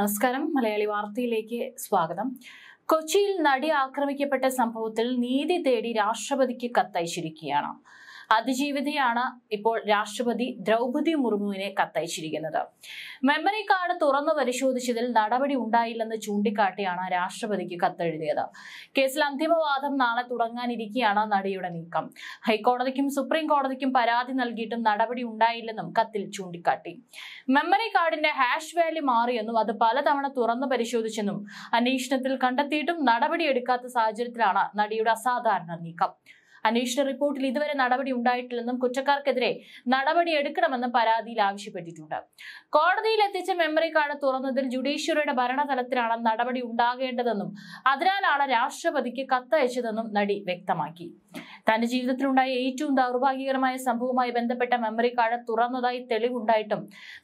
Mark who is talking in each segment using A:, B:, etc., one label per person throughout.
A: നമസ്കാരം മലയാളി വാർത്തയിലേക്ക് സ്വാഗതം കൊച്ചിയിൽ നടി ആക്രമിക്കപ്പെട്ട സംഭവത്തിൽ നീതി തേടി രാഷ്ട്രപതിക്ക് കത്തയച്ചിരിക്കുകയാണ് അതിജീവിതയാണ് ഇപ്പോൾ രാഷ്ട്രപതി ദ്രൗപതി മുർമുവിനെ കത്തയച്ചിരിക്കുന്നത് മെമ്മറി കാർഡ് തുറന്നു പരിശോധിച്ചതിൽ നടപടി ഉണ്ടായില്ലെന്ന് ചൂണ്ടിക്കാട്ടിയാണ് രാഷ്ട്രപതിക്ക് കത്തെഴുതിയത് കേസിൽ അന്തിമവാദം നാളെ തുടങ്ങാനിരിക്കെയാണ് നടിയുടെ നീക്കം ഹൈക്കോടതിക്കും സുപ്രീം കോടതിക്കും പരാതി നൽകിയിട്ടും നടപടി ഉണ്ടായില്ലെന്നും കത്തിൽ ചൂണ്ടിക്കാട്ടി മെമ്മറി കാർഡിന്റെ ഹാഷ് വാല്യൂ മാറിയെന്നും അത് പലതവണ തുറന്നു പരിശോധിച്ചെന്നും അന്വേഷണത്തിൽ കണ്ടെത്തിയിട്ടും നടപടിയെടുക്കാത്ത സാഹചര്യത്തിലാണ് നടിയുടെ അസാധാരണ നീക്കം അന്വേഷണ റിപ്പോർട്ടിൽ ഇതുവരെ നടപടി ഉണ്ടായിട്ടില്ലെന്നും കുറ്റക്കാർക്കെതിരെ നടപടി എടുക്കണമെന്നും പരാതിയിൽ ആവശ്യപ്പെട്ടിട്ടുണ്ട് കോടതിയിൽ എത്തിച്ച മെമ്മറി കാർഡ് തുറന്നതിൽ ജുഡീഷ്യറിയുടെ ഭരണതലത്തിലാണ് നടപടി ഉണ്ടാകേണ്ടതെന്നും അതിനാലാണ് രാഷ്ട്രപതിക്ക് കത്തയച്ചതെന്നും നടി വ്യക്തമാക്കി തന്റെ ജീവിതത്തിലുണ്ടായ ഏറ്റവും ദൗർഭാഗ്യകരമായ സംഭവവുമായി ബന്ധപ്പെട്ട മെമ്മറി കാർഡ് തുറന്നതായി തെളിവുണ്ടായിട്ടും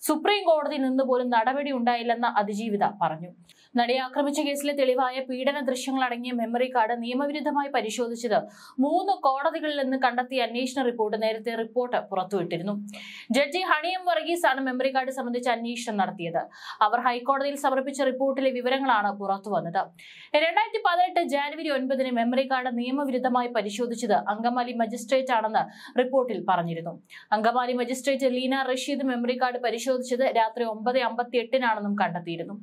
A: സുപ്രീം കോടതി നിന്ന് പോലും നടപടി ഉണ്ടായില്ലെന്ന് അതിജീവിത പറഞ്ഞു നടി ആക്രമിച്ച കേസിലെ തെളിവായ പീഡന ദൃശ്യങ്ങൾ അടങ്ങിയ മെമ്മറി കാർഡ് നിയമവിരുദ്ധമായി പരിശോധിച്ചത് മൂന്ന് കോടതികളിൽ നിന്ന് കണ്ടെത്തിയ അന്വേഷണ റിപ്പോർട്ട് നേരത്തെ റിപ്പോർട്ട് പുറത്തുവിട്ടിരുന്നു ജഡ്ജി ഹണിയം വർഗീസ് ആണ് മെമ്മറി കാർഡ് സംബന്ധിച്ച് അന്വേഷണം നടത്തിയത് അവർ ഹൈക്കോടതിയിൽ സമർപ്പിച്ച റിപ്പോർട്ടിലെ വിവരങ്ങളാണ് പുറത്തു വന്നത് രണ്ടായിരത്തി പതിനെട്ട് ജാനുവരി ഒൻപതിന് മെമ്മറി കാർഡ് നിയമവിരുദ്ധമായി പരിശോധിച്ചത് അങ്കമാലി മജിസ്ട്രേറ്റ് ആണെന്ന് റിപ്പോർട്ടിൽ പറഞ്ഞിരുന്നു Angamaly magistrate Leena Rasheed memory card പരിശോധിച്ചത് രാത്രി ഒമ്പത് അമ്പത്തി എട്ടിനാണെന്നും കണ്ടെത്തിയിരുന്നു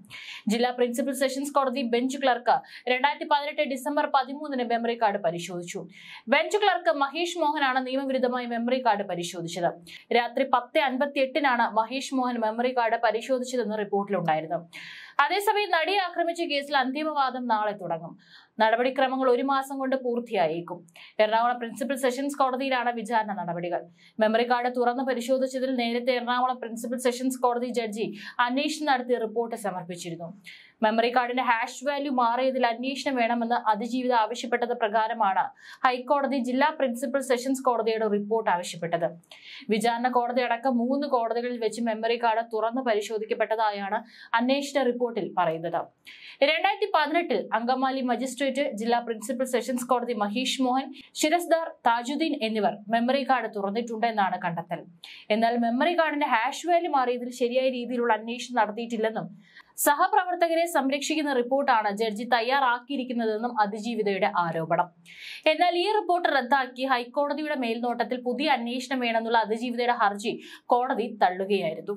A: ജില്ലാ പ്രിൻസിപ്പൽ സെഷൻസ് കോടതി ബെഞ്ച് ക്ലർക്ക് രണ്ടായിരത്തി പതിനെട്ട് ഡിസംബർ പതിമൂന്നിന് മെമ്മറി കാർഡ് പരിശോധിച്ചു ബെഞ്ച് ക്ലർക്ക് മഹേഷ് മോഹനാണ് നിയമവിരുദ്ധമായി മെമ്മറി കാർഡ് പരിശോധിച്ചത് രാത്രി പത്ത് അൻപത്തി എട്ടിനാണ് മഹേഷ് മോഹൻ മെമ്മറി കാർഡ് പരിശോധിച്ചതെന്ന് റിപ്പോർട്ടിലുണ്ടായിരുന്നു അതേസമയം നടിയെ ആക്രമിച്ച കേസിൽ അന്തിമവാദം നാളെ തുടങ്ങും നടപടിക്രമങ്ങൾ ഒരു മാസം കൊണ്ട് പൂർത്തിയായേക്കും എറണാകുളം പ്രിൻസിപ്പൽ സെഷൻസ് കോടതിയിലാണ് വിചാരണ നടപടികൾ മെമ്മറി കാർഡ് തുറന്ന് പരിശോധിച്ചതിൽ നേരത്തെ എറണാകുളം പ്രിൻസിപ്പൽ സെഷൻസ് കോടതി ജഡ്ജി അന്വേഷണം നടത്തി റിപ്പോർട്ട് സമർപ്പിച്ചിരുന്നു മെമ്മറി കാർഡിന്റെ ഹാഷ് വാല്യൂ മാറിയതിൽ അന്വേഷണം വേണമെന്ന് അതിജീവിത ആവശ്യപ്പെട്ടത് പ്രകാരമാണ് ഹൈക്കോടതി ജില്ലാ പ്രിൻസിപ്പൽ സെഷൻസ് കോടതിയുടെ റിപ്പോർട്ട് ആവശ്യപ്പെട്ടത് വിചാരണ കോടതി അടക്കം മൂന്ന് കോടതികളിൽ വെച്ച് മെമ്മറി കാർഡ് തുറന്ന് പരിശോധിക്കപ്പെട്ടതായാണ് അന്വേഷണ റിപ്പോർട്ടിൽ പറയുന്നത് രണ്ടായിരത്തി പതിനെട്ടിൽ അങ്കമാലി മജിസ്ട്രേറ്റ് ജില്ലാ പ്രിൻസിപ്പൽ സെഷൻസ് കോടതി മഹീഷ് മോഹൻ ശിരസ്ദാർ താജുദ്ദീൻ എന്നിവർ മെമ്മറി കാർഡ് തുറന്നിട്ടുണ്ട് എന്നാണ് കണ്ടെത്തൽ എന്നാൽ മെമ്മറി കാർഡിന്റെ ഹാഷ് വാല്യൂ മാറിയതിൽ ശരിയായ രീതിയിലുള്ള അന്വേഷണം നടത്തിയിട്ടില്ലെന്നും സഹപ്രവർത്തകരെ സംരക്ഷിക്കുന്ന റിപ്പോർട്ടാണ് ജഡ്ജി തയ്യാറാക്കിയിരിക്കുന്നതെന്നും അതിജീവിതയുടെ ആരോപണം എന്നാൽ ഈ റിപ്പോർട്ട് റദ്ദാക്കി ഹൈക്കോടതിയുടെ മേൽനോട്ടത്തിൽ പുതിയ അന്വേഷണം വേണമെന്നുള്ള അതിജീവിതയുടെ ഹർജി കോടതി തള്ളുകയായിരുന്നു